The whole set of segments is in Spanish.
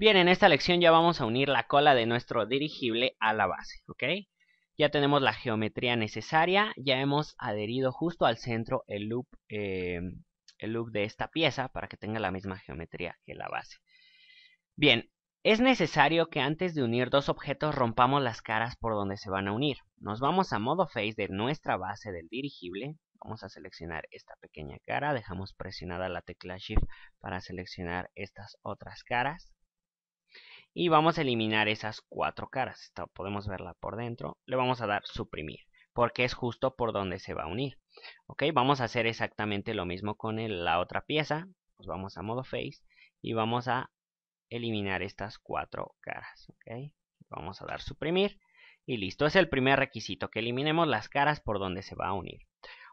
Bien, en esta lección ya vamos a unir la cola de nuestro dirigible a la base, ¿ok? Ya tenemos la geometría necesaria, ya hemos adherido justo al centro el loop, eh, el loop de esta pieza para que tenga la misma geometría que la base. Bien, es necesario que antes de unir dos objetos rompamos las caras por donde se van a unir. Nos vamos a modo face de nuestra base del dirigible. Vamos a seleccionar esta pequeña cara, dejamos presionada la tecla Shift para seleccionar estas otras caras y vamos a eliminar esas cuatro caras. podemos verla por dentro. Le vamos a dar suprimir porque es justo por donde se va a unir. Ok, vamos a hacer exactamente lo mismo con la otra pieza. Pues vamos a modo face y vamos a eliminar estas cuatro caras. Ok, vamos a dar suprimir y listo. Es el primer requisito, que eliminemos las caras por donde se va a unir.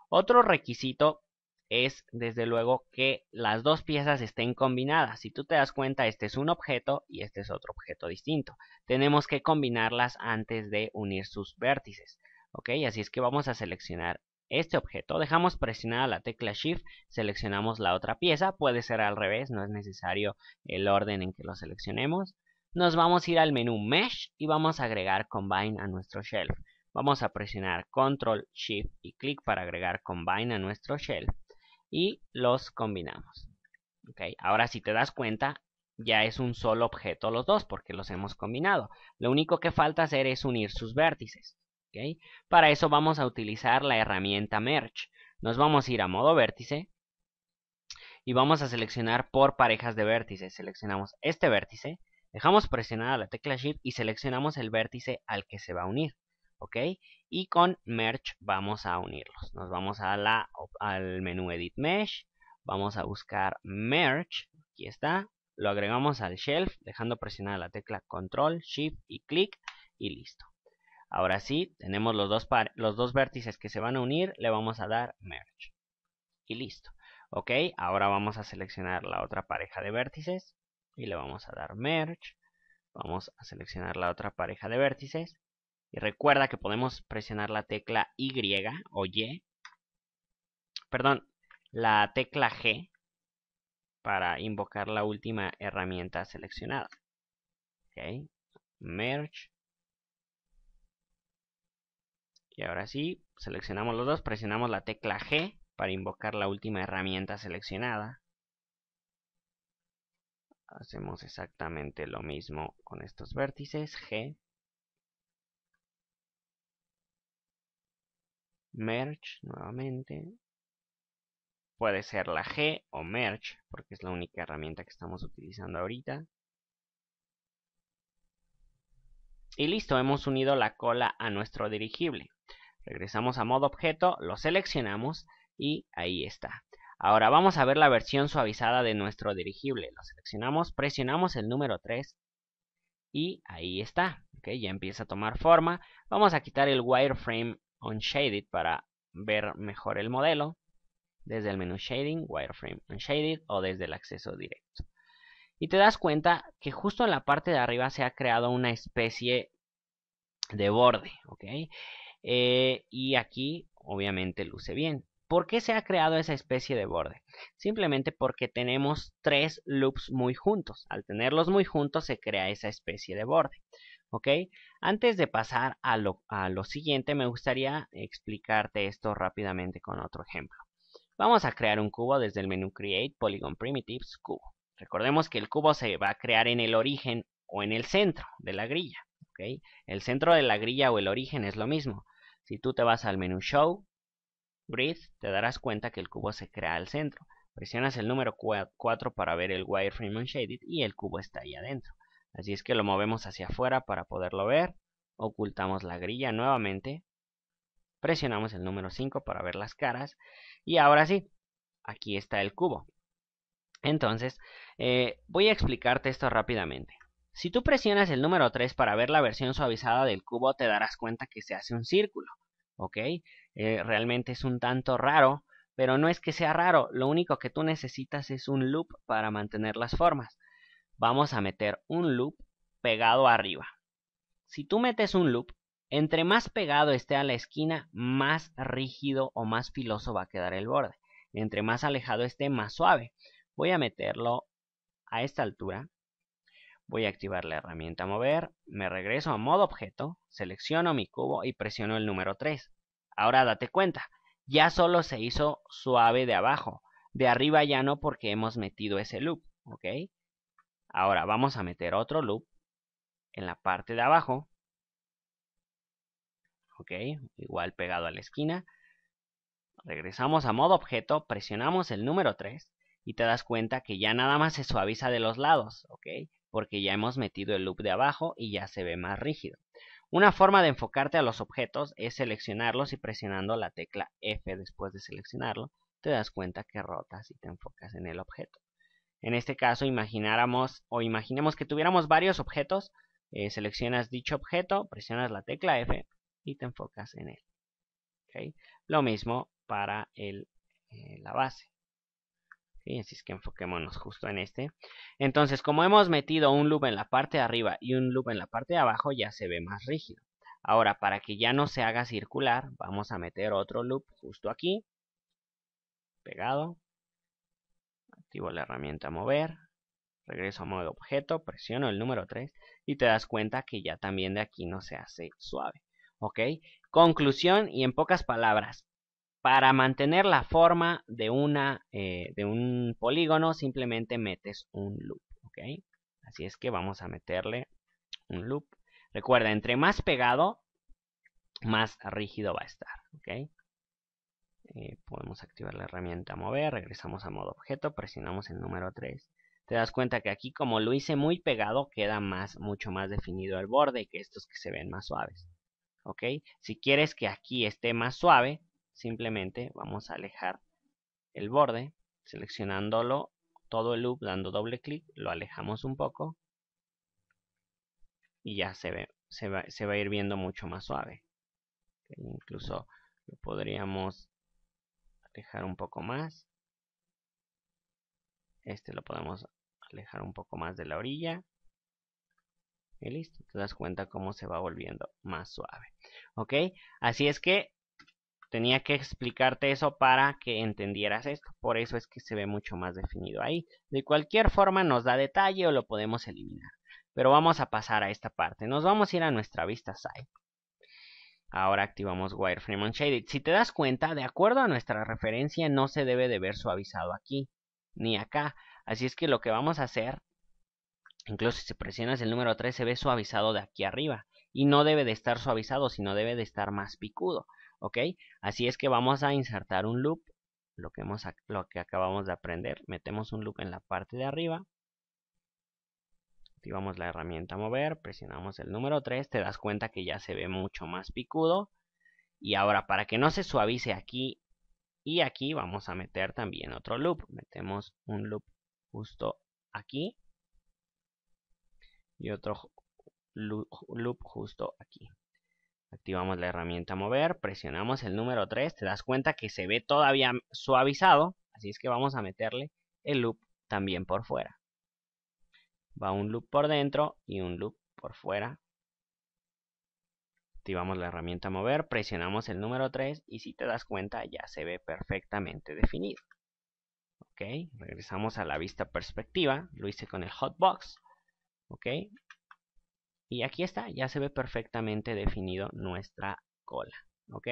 Otro requisito es desde luego que las dos piezas estén combinadas. Si tú te das cuenta, este es un objeto y este es otro objeto distinto. Tenemos que combinarlas antes de unir sus vértices. ¿Ok? Así es que vamos a seleccionar este objeto. Dejamos presionada la tecla Shift, seleccionamos la otra pieza. Puede ser al revés, no es necesario el orden en que lo seleccionemos. Nos vamos a ir al menú Mesh y vamos a agregar Combine a nuestro shelf. Vamos a presionar Control, Shift y clic para agregar Combine a nuestro shelf y los combinamos. Okay. Ahora si te das cuenta, ya es un solo objeto los dos porque los hemos combinado. Lo único que falta hacer es unir sus vértices. ¿okay? Para eso vamos a utilizar la herramienta Merge. Nos vamos a ir a modo vértice y vamos a seleccionar por parejas de vértices. Seleccionamos este vértice, dejamos presionada la tecla Shift y seleccionamos el vértice al que se va a unir ok y con merge vamos a unirlos nos vamos a la, al menú edit mesh vamos a buscar merge aquí está lo agregamos al shelf dejando presionada la tecla control shift y clic y listo ahora sí tenemos los dos, los dos vértices que se van a unir le vamos a dar merge y listo ok ahora vamos a seleccionar la otra pareja de vértices y le vamos a dar merge vamos a seleccionar la otra pareja de vértices y recuerda que podemos presionar la tecla Y o Y, perdón, la tecla G para invocar la última herramienta seleccionada. Ok, merge. Y ahora sí, seleccionamos los dos, presionamos la tecla G para invocar la última herramienta seleccionada. Hacemos exactamente lo mismo con estos vértices, G, merge nuevamente. Puede ser la G o merge, porque es la única herramienta que estamos utilizando ahorita. Y listo, hemos unido la cola a nuestro dirigible. Regresamos a modo objeto, lo seleccionamos y ahí está. Ahora vamos a ver la versión suavizada de nuestro dirigible. Lo seleccionamos, presionamos el número 3 y ahí está. Que Ya empieza a tomar forma. Vamos a quitar el wireframe para ver mejor el modelo desde el menú Shading, Wireframe Unshaded o desde el acceso directo. Y te das cuenta que justo en la parte de arriba se ha creado una especie de borde, ¿ok? Eh, y aquí obviamente luce bien. ¿Por qué se ha creado esa especie de borde? Simplemente porque tenemos tres loops muy juntos. Al tenerlos muy juntos se crea esa especie de borde. ¿ok? Antes de pasar a lo, siguiente, me gustaría explicarte esto rápidamente con otro ejemplo. Vamos a crear un cubo desde el menú Create Polygon Primitives Cubo. Recordemos que el cubo se va a crear en el origen o en el centro de la grilla. ok, El centro de la grilla o el origen es lo mismo. Si tú te vas al menú Show, Breathe, te darás cuenta que el cubo se crea al centro. Presionas el número 4 para ver el wireframe unshaded y el cubo está ahí adentro. Así es que lo movemos hacia afuera para poderlo ver. Ocultamos la grilla nuevamente. Presionamos el número 5 para ver las caras. Y ahora sí, aquí está el cubo. Entonces, eh, voy a explicarte esto rápidamente. Si tú presionas el número 3 para ver la versión suavizada del cubo, te darás cuenta que se hace un círculo, ¿ok? Eh, realmente es un tanto raro, pero no es que sea raro, lo único que tú necesitas es un loop para mantener las formas vamos a meter un loop pegado arriba. Si tú metes un loop, entre más pegado esté a la esquina, más rígido o más filoso va a quedar el borde. Entre más alejado esté, más suave. Voy a meterlo a esta altura. Voy a activar la herramienta mover, me regreso a modo objeto, selecciono mi cubo y presiono el número 3. Ahora date cuenta, ya solo se hizo suave de abajo, de arriba ya no porque hemos metido ese loop, ¿ok? Ahora vamos a meter otro loop en la parte de abajo. Ok, igual pegado a la esquina. Regresamos a modo objeto, presionamos el número 3 y te das cuenta que ya nada más se suaviza de los lados, ok, porque ya hemos metido el loop de abajo y ya se ve más rígido. Una forma de enfocarte a los objetos es seleccionarlos y presionando la tecla F después de seleccionarlo, te das cuenta que rotas y te enfocas en el objeto. En este caso, imagináramos o imaginemos que tuviéramos varios objetos. Eh, seleccionas dicho objeto, presionas la tecla F y te enfocas en él. Lo mismo para el, eh, la base. Así es que enfoquémonos justo en este. Entonces, como hemos metido un loop en la parte de arriba y un loop en la parte de abajo, ya se ve más rígido. Ahora, para que ya no se haga circular, vamos a meter otro loop justo aquí. Pegado. Activo la herramienta mover, regreso a modo objeto, presiono el número 3 y te das cuenta que ya también de aquí no se hace suave. ¿Ok? Conclusión y en pocas palabras. Para mantener la forma de, una, eh, de un polígono simplemente metes un loop. ¿Ok? Así es que vamos a meterle un loop. Recuerda, entre más pegado, más rígido va a estar. ¿Ok? Eh, podemos activar la herramienta mover, regresamos a modo objeto, presionamos el número 3. Te das cuenta que aquí como lo hice muy pegado queda más, mucho más definido el borde que estos que se ven más suaves. ¿Ok? Si quieres que aquí esté más suave, simplemente vamos a alejar el borde, seleccionándolo todo el loop, dando doble clic, lo alejamos un poco y ya se, ve, se, va, a ir viendo mucho más suave. Incluso lo podríamos alejar un poco más. Este lo podemos alejar un poco más de la orilla. Y listo, te das cuenta cómo se va volviendo más suave. ¿Ok? Así es que tenía que explicarte eso para que entendieras esto. Por eso es que se ve mucho más definido ahí. De cualquier forma nos da detalle o lo podemos eliminar. Pero vamos a pasar a esta parte. Nos vamos a ir a nuestra vista side, Ahora activamos Wireframe Unshaded. Si te das cuenta, de acuerdo a nuestra referencia, no se debe de ver suavizado aquí, ni acá. Así es que lo que vamos a hacer, incluso si presionas el número 3, se ve suavizado de aquí arriba. Y no debe de estar suavizado, sino debe de estar más picudo. ¿Ok? Así es que vamos a insertar un loop, lo que, hemos, lo que acabamos de aprender. Metemos un loop en la parte de arriba activamos la herramienta mover, presionamos el número 3, te das cuenta que ya se ve mucho más picudo. Y ahora para que no se suavice aquí y aquí vamos a meter también otro loop. Metemos un loop justo aquí y otro loop justo aquí. Activamos la herramienta mover, presionamos el número 3, te das cuenta que se ve todavía suavizado, así es que vamos a meterle el loop también por fuera va un loop por dentro y un loop por fuera. Activamos la herramienta mover, presionamos el número 3 y si te das cuenta ya se ve perfectamente definido. Ok, regresamos a la vista perspectiva, lo hice con el hotbox. Ok, y aquí está, ya se ve perfectamente definido nuestra cola. Ok,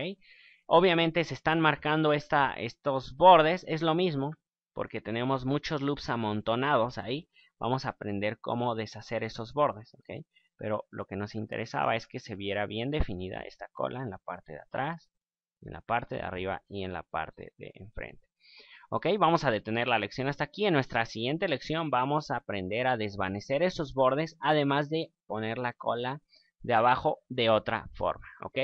obviamente se están marcando estos bordes, es lo mismo, porque tenemos muchos loops amontonados ahí. Vamos a aprender cómo deshacer esos bordes, ¿ok? Pero lo que nos interesaba es que se viera bien definida esta cola en la parte de atrás, en la parte de arriba y en la parte de enfrente. Ok, vamos a detener la lección hasta aquí. En nuestra siguiente lección vamos a aprender a desvanecer esos bordes, además de poner la cola de abajo de otra forma. Ok,